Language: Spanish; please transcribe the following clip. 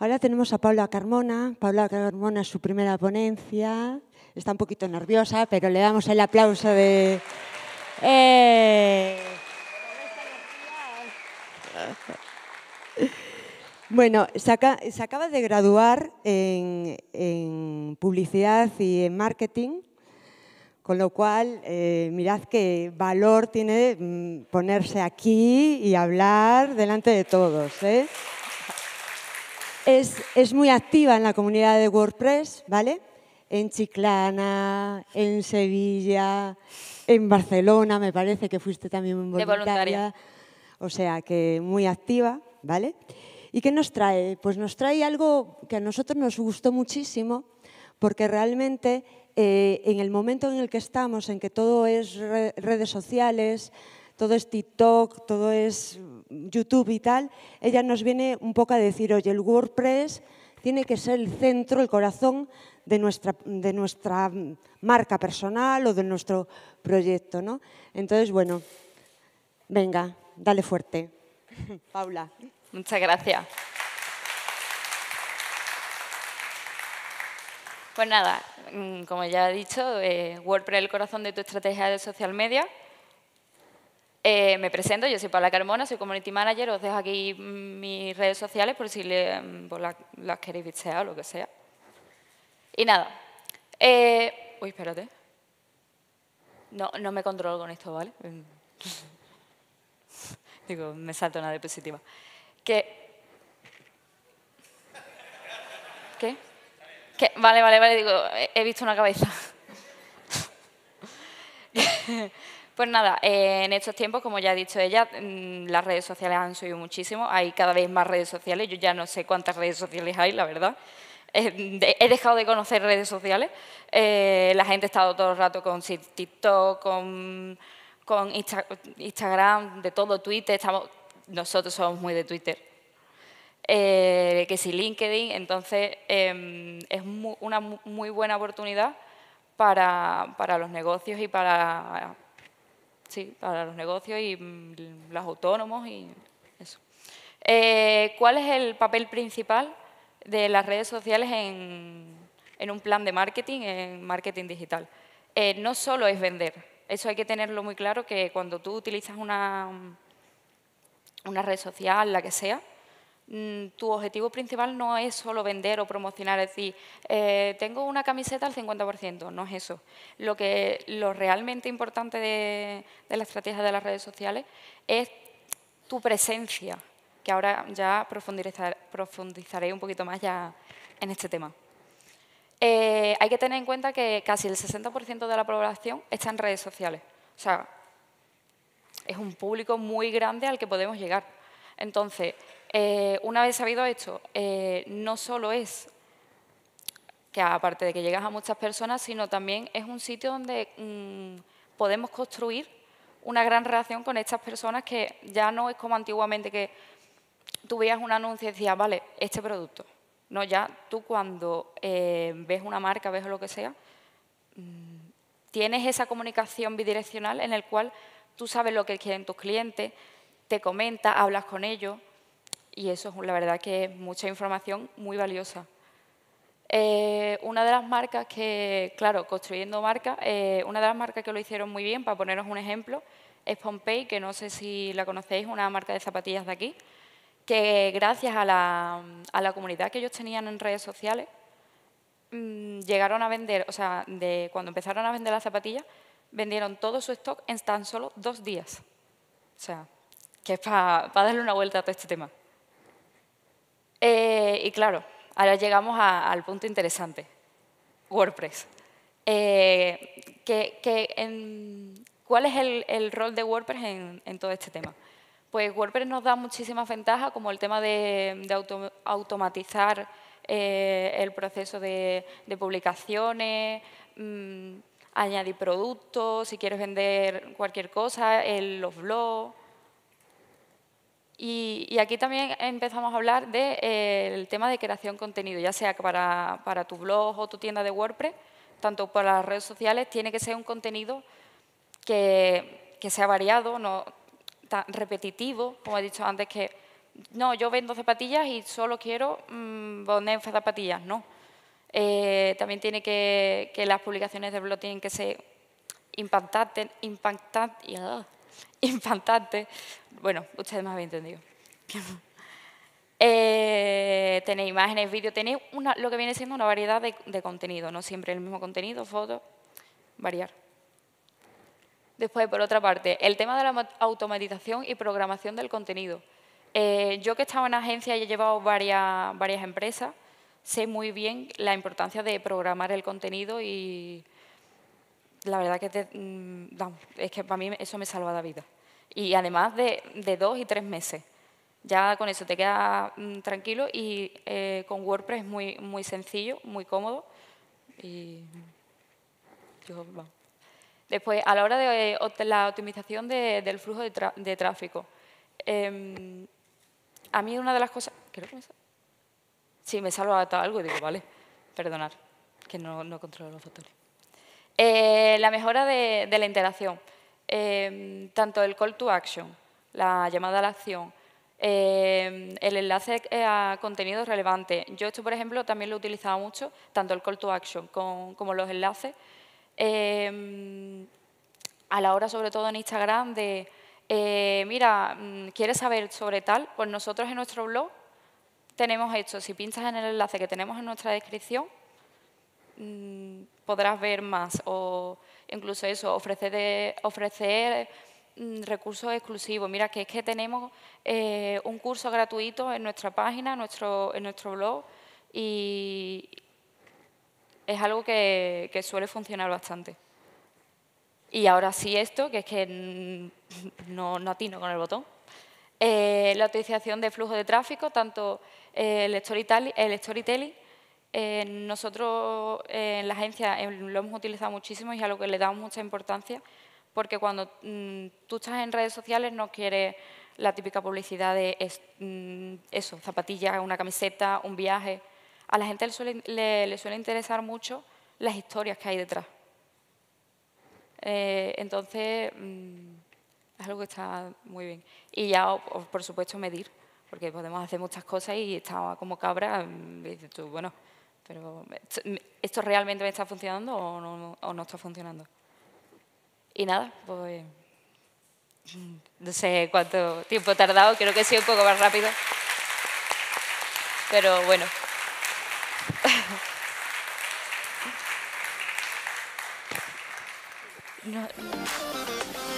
Ahora tenemos a Paula Carmona. Paula Carmona es su primera ponencia. Está un poquito nerviosa, pero le damos el aplauso de... Eh. Bueno, se, acaba, de graduar en, publicidad y en marketing, con lo cual eh, mirad qué valor tiene mm, ponerse aquí y hablar delante de todos. ¿eh? es, muy activa en la comunidad de WordPress, ¿vale? En Chiclana, en Sevilla, en Barcelona, me parece que fuiste también voluntaria. De voluntaria. O sea, que muy activa, ¿vale? ¿Y qué nos trae? Pues nos trae algo que a nosotros nos gustó muchísimo, porque realmente eh, en el momento en el que estamos, en que todo es redes sociales, todo es TikTok, todo es YouTube y tal, ella nos viene un poco a decir, oye, el WordPress tiene que ser el centro, el corazón de nuestra, marca personal o de nuestro proyecto. ¿no? Entonces, bueno, venga, dale fuerte. Paula. Muchas gracias. Pues nada, mm, como ya he dicho, eh, WordPress es el corazón de tu estrategia de social media. Eh, me presento, yo soy Paula Carmona, soy Community Manager, os dejo aquí mis redes sociales por si mm, las queréis bichear o lo que sea. Y nada, eh, uy, espérate. No, no me controlo con esto, ¿vale? Mm. Digo, me salto una diapositiva. ¿Qué? ¿Qué? Vale, vale, vale, digo, he visto una cabeza. Pues nada, eh, en estos tiempos, como ya ha dicho ella, mm, las redes sociales han subido muchísimo, hay cada vez más redes sociales, yo ya no sé cuántas redes sociales hay, la verdad. Eh, he dejado de conocer redes sociales, eh, la gente ha estado todo el rato con TikTok, con, Instagram, de todo, Twitter, nosotros somos muy de Twitter, que si LinkedIn, entonces em, es una muy buena oportunidad para los negocios y para sí, para los negocios y mm, los autónomos y eso. Eh, ¿Cuál es el papel principal de las redes sociales en, un plan de marketing, en marketing digital? Eh, no solo es vender, eso hay que tenerlo muy claro que cuando tú utilizas una, una red social, la que sea, Mm, tu objetivo principal no es solo vender o promocionar, es decir, eh, tengo una camiseta al 50%, no es eso. Lo, que, lo realmente importante de, la estrategia de las redes sociales es tu presencia, que ahora ya profundizaré un poquito más ya en este tema. Eh, hay que tener en cuenta que casi el 60% de la población está en redes sociales. O sea, es un público muy grande al que podemos llegar. Entonces, eh, una vez sabido esto, eh, no solo es que aparte de que llegas a muchas personas, sino también es un sitio donde mm, podemos construir una gran relación con estas personas que ya no es como antiguamente que tú veías un anuncio y decías, vale, este producto. No, ya tú cuando eh, ves una marca, ves lo que sea, mm, tienes esa comunicación bidireccional en el cual tú sabes lo que quieren tus clientes, te comentas, hablas con ellos, y eso es la verdad que es mucha información muy valiosa. Eh, una de las marcas que, claro, construyendo marcas, eh, una de las marcas que lo hicieron muy bien, para poneros un ejemplo, es Pompey, que no sé si la conocéis, una marca de zapatillas de aquí, que gracias a la, comunidad que ellos tenían en redes sociales, mm, llegaron a vender, o sea, de, cuando empezaron a vender las zapatillas, vendieron todo su stock en tan solo dos días. O sea, que es para darle una vuelta a todo este tema. Eh, y claro, ahora llegamos al punto interesante, WordPress. Eh, ¿Cuál es el, rol de WordPress en, todo este tema? Pues WordPress nos da muchísimas ventajas, como el tema de, automatizar eh, el proceso de, publicaciones, mm, añadir productos, si quieres vender cualquier cosa, el, los blogs. Y, aquí también empezamos a hablar del de, eh, tema de creación de contenido, ya sea para, para, tu blog o tu tienda de WordPress, tanto para las redes sociales, tiene que ser un contenido que, sea variado, no tan repetitivo, como he dicho antes, que no, yo vendo zapatillas y solo quiero mmm, poner zapatillas, no. Eh, también tiene que, que las publicaciones de blog tienen que ser impactantes, impactantes, Infantante. Bueno, ustedes me habían entendido. Eh, tenéis imágenes, vídeos, tenéis una, lo que viene siendo una variedad de, contenido, no siempre el mismo contenido, fotos, variar. Después, por otra parte, el tema de la automatización y programación del contenido. Eh, yo que estaba en agencia y he llevado varias, varias empresas, sé muy bien la importancia de programar el contenido y, la verdad que te, mm, es que para mí eso me salva la vida. Y además de, dos y tres meses. Ya con eso te queda mm, tranquilo y eh, con WordPress es muy, muy sencillo, muy cómodo. Y Después, a la hora de eh, la optimización del flujo de, tráfico. Em, a mí una de las cosas... Creo que me Sí, me salva algo y digo, vale, perdonar, que no, no controlo los botones. Eh, la mejora de, la interacción, em, tanto el call to action, la llamada a la acción, em, el enlace a contenido relevante. Yo esto, por ejemplo, también lo he utilizado mucho, tanto el call to action como los enlaces. Em, a la hora, sobre todo en Instagram, de, eh, mira, mm, ¿quieres saber sobre tal? Pues nosotros en nuestro blog tenemos esto. Si pinchas en el enlace que tenemos en nuestra descripción, mm, podrás ver más o incluso eso, ofrecer, de, ofrecer mm, recursos exclusivos. Mira, que es que tenemos eh, un curso gratuito en nuestra página, en nuestro, en nuestro blog, y es algo que, suele funcionar bastante. Y ahora sí esto, que es que no, no atino con el botón. Eh, la utilización de flujo de tráfico, tanto el, el storytelling eh, nosotros eh, en la agencia eh, lo hemos utilizado muchísimo y es lo que le damos mucha importancia porque cuando mm, tú estás en redes sociales no quieres la típica publicidad de mm, eso, zapatillas, una camiseta, un viaje. A la gente le suele, interesar mucho las historias que hay detrás. entonces, mm, es algo que está muy bien. Y ya, por supuesto, medir, porque podemos hacer muchas cosas y estaba como cabra, bueno, pero ¿esto realmente me está funcionando o no, está funcionando? Y nada, pues mm, no sé cuánto tiempo he tardado, creo que sí un poco más rápido. Pero bueno.